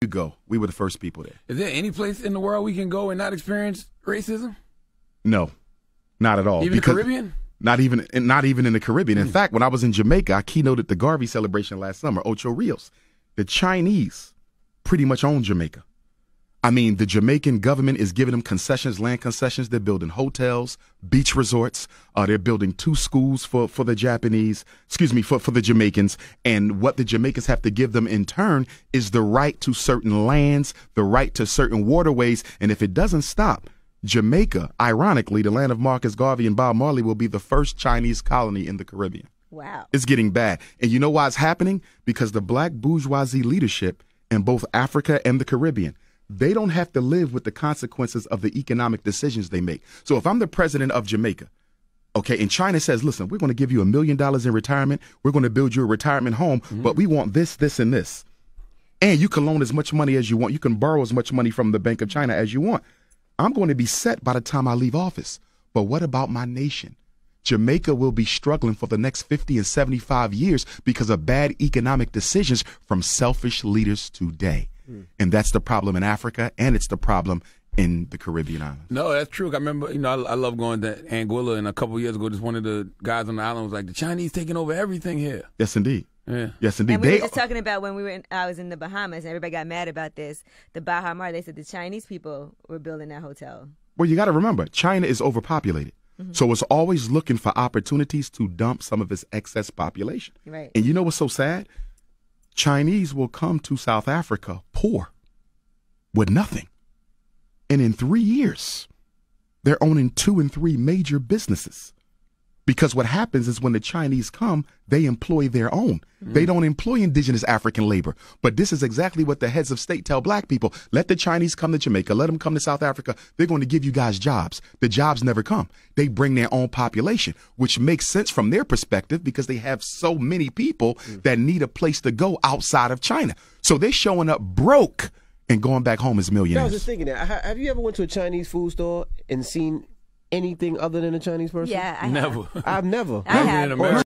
to go. We were the first people there. Is there any place in the world we can go and not experience racism? No, not at all. Even the Caribbean? Not even, not even in the Caribbean. In mm. fact, when I was in Jamaica, I keynoted the Garvey celebration last summer, Ocho Rios. The Chinese pretty much own Jamaica. I mean, the Jamaican government is giving them concessions, land concessions. They're building hotels, beach resorts. Uh, they're building two schools for, for the Japanese, excuse me, for, for the Jamaicans. And what the Jamaicans have to give them in turn is the right to certain lands, the right to certain waterways. And if it doesn't stop, Jamaica, ironically, the land of Marcus Garvey and Bob Marley, will be the first Chinese colony in the Caribbean. Wow. It's getting bad. And you know why it's happening? Because the black bourgeoisie leadership in both Africa and the Caribbean they don't have to live with the consequences of the economic decisions they make. So if I'm the president of Jamaica, okay, and China says, listen, we're going to give you a million dollars in retirement, we're going to build you a retirement home, mm-hmm. but we want this, this, and this. And you can loan as much money as you want, you can borrow as much money from the Bank of China as you want. I'm going to be set by the time I leave office. But what about my nation? Jamaica will be struggling for the next 50 and 75 years because of bad economic decisions from selfish leaders today. And that's the problem in Africa, and it's the problem in the Caribbean islands. No, that's true. I remember, you know, I, I love going to Anguilla, and a couple years ago, just one of the guys on the island was like, "The Chinese taking over everything here." Yes, indeed. Yeah. Yes, indeed. And we they were just talking about when we were in, I was in the Bahamas, and everybody got mad about this. The Bahamar, they said the Chinese people were building that hotel. Well, you got to remember, China is overpopulated. Mm-hmm. So it's always looking for opportunities to dump some of its excess population. Right. And you know what's so sad? Chinese will come to South Africa poor with nothing. And in three years, they're owning two and three major businesses. Because what happens is when the Chinese come, they employ their own. Mm. They don't employ indigenous African labor. But this is exactly what the heads of state tell black people. Let the Chinese come to Jamaica. Let them come to South Africa. They're going to give you guys jobs. The jobs never come. They bring their own population, which makes sense from their perspective because they have so many people mm. that need a place to go outside of China. So they're showing up broke and going back home as millionaires. I was just thinking that. Have you ever went to a Chinese food store and seen anything other than a Chinese person? Yeah, I never. Have. I've never. I have.